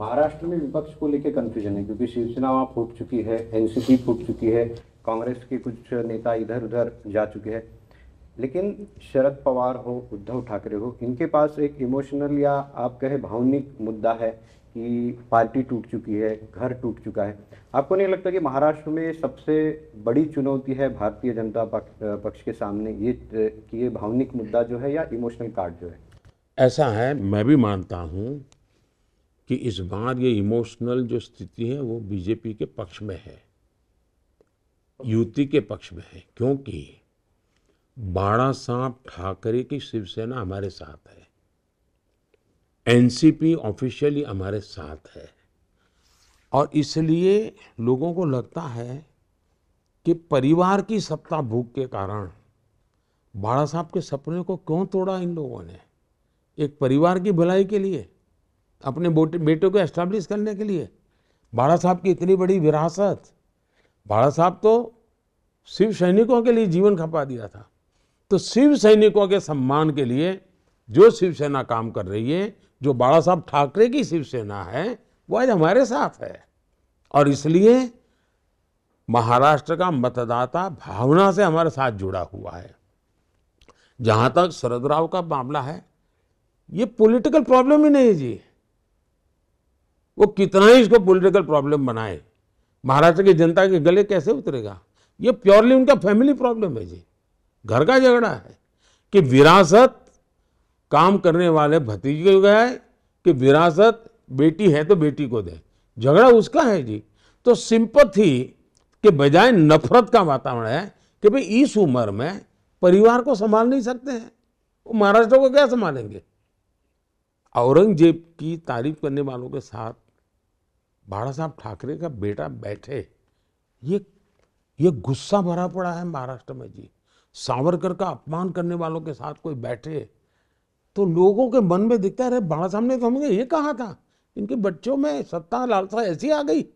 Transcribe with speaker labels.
Speaker 1: महाराष्ट्र में विपक्ष को लेकर कंफ्यूजन है क्योंकि शिवसेना वहाँ फूट चुकी है एनसीपी फूट चुकी है कांग्रेस के कुछ नेता इधर उधर जा चुके हैं लेकिन शरद पवार हो उद्धव ठाकरे हो इनके पास एक इमोशनल या आप कहे भावनिक मुद्दा है कि पार्टी टूट चुकी है घर टूट चुका है आपको नहीं लगता कि महाराष्ट्र में सबसे बड़ी चुनौती है भारतीय जनता पक्ष के सामने ये कि ये भावनिक मुद्दा जो है या इमोशनल कार्ड जो है
Speaker 2: ऐसा है मैं भी मानता हूँ कि इस बार ये इमोशनल जो स्थिति है वो बीजेपी के पक्ष में है युति के पक्ष में है क्योंकि बाड़ा साहब ठाकरे की शिवसेना हमारे साथ है एनसीपी ऑफिशियली हमारे साथ है और इसलिए लोगों को लगता है कि परिवार की सत्ता भूख के कारण बाड़ा साहब के सपने को क्यों तोड़ा इन लोगों ने एक परिवार की भलाई के लिए अपने बेटों को एस्टाब्लिश करने के लिए बाड़ा साहब की इतनी बड़ी विरासत बाड़ा साहब तो शिव सैनिकों के लिए जीवन खपा दिया था तो शिव सैनिकों के सम्मान के लिए जो शिवसेना काम कर रही है जो बाड़ा साहब ठाकरे की शिवसेना है वो आज हमारे साथ है और इसलिए महाराष्ट्र का मतदाता भावना से हमारे साथ जुड़ा हुआ है जहाँ तक शरद राव का मामला है ये पॉलिटिकल प्रॉब्लम ही नहीं है जी वो कितना ही इसको पॉलिटिकल प्रॉब्लम बनाए महाराष्ट्र की जनता के गले कैसे उतरेगा ये प्योरली उनका फैमिली प्रॉब्लम है जी घर का झगड़ा है कि विरासत काम करने वाले भतीजे को गए कि विरासत बेटी है तो बेटी को दे झगड़ा उसका है जी तो सिंपथी के बजाय नफरत का वातावरण है कि भाई इस उम्र में परिवार को संभाल नहीं सकते हैं वो महाराष्ट्र को क्या संभालेंगे औरंगजेब की तारीफ करने वालों के साथ बाड़ा साहब ठाकरे का बेटा बैठे ये ये गुस्सा भरा पड़ा है महाराष्ट्र में जी सावरकर का अपमान करने वालों के साथ कोई बैठे तो लोगों के मन में दिखता है अरे बाड़ा साहब ने तो हमें ये कहा था इनके बच्चों में सत्ता लालसा ऐसी आ गई